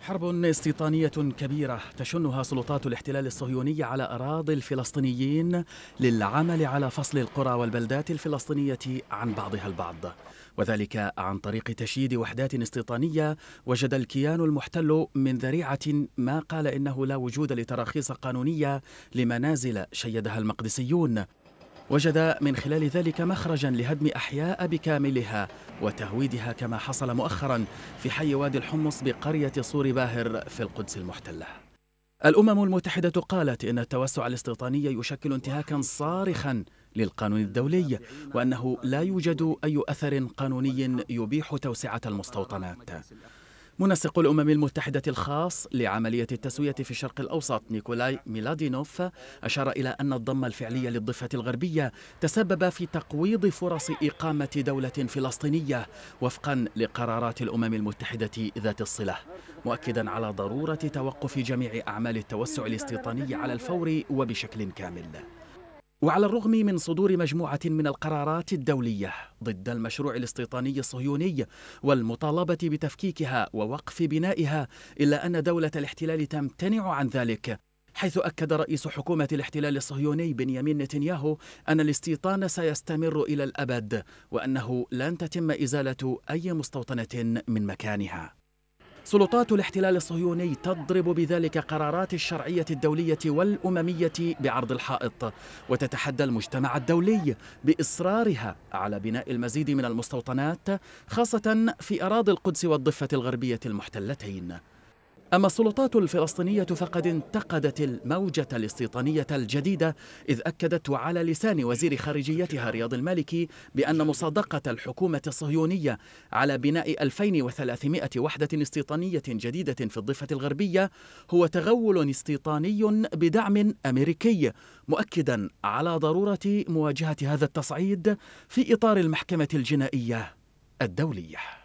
حرب استيطانية كبيرة تشنها سلطات الاحتلال الصهيوني على أراضي الفلسطينيين للعمل على فصل القرى والبلدات الفلسطينية عن بعضها البعض وذلك عن طريق تشييد وحدات استيطانية وجد الكيان المحتل من ذريعة ما قال إنه لا وجود لتراخيص قانونية لمنازل شيدها المقدسيون وجد من خلال ذلك مخرجا لهدم أحياء بكاملها وتهويدها كما حصل مؤخرا في حي وادي الحمص بقرية صور باهر في القدس المحتلة الأمم المتحدة قالت إن التوسع الاستيطاني يشكل انتهاكا صارخا للقانون الدولي وأنه لا يوجد أي أثر قانوني يبيح توسعة المستوطنات منسق الأمم المتحدة الخاص لعملية التسوية في الشرق الأوسط نيكولاي ميلادينوف أشار إلى أن الضم الفعلي للضفة الغربية تسبب في تقويض فرص إقامة دولة فلسطينية وفقا لقرارات الأمم المتحدة ذات الصلة مؤكدا على ضرورة توقف جميع أعمال التوسع الاستيطاني على الفور وبشكل كامل وعلى الرغم من صدور مجموعة من القرارات الدولية ضد المشروع الاستيطاني الصهيوني والمطالبة بتفكيكها ووقف بنائها إلا أن دولة الاحتلال تمتنع عن ذلك حيث أكد رئيس حكومة الاحتلال الصهيوني بنيامين نتنياهو أن الاستيطان سيستمر إلى الأبد وأنه لن تتم إزالة أي مستوطنة من مكانها سلطات الاحتلال الصهيوني تضرب بذلك قرارات الشرعية الدولية والأممية بعرض الحائط وتتحدى المجتمع الدولي بإصرارها على بناء المزيد من المستوطنات خاصة في أراضي القدس والضفة الغربية المحتلتين أما السلطات الفلسطينية فقد انتقدت الموجة الاستيطانية الجديدة إذ أكدت على لسان وزير خارجيتها رياض المالكي بأن مصادقة الحكومة الصهيونية على بناء 2300 وحدة استيطانية جديدة في الضفة الغربية هو تغول استيطاني بدعم أمريكي مؤكدا على ضرورة مواجهة هذا التصعيد في إطار المحكمة الجنائية الدولية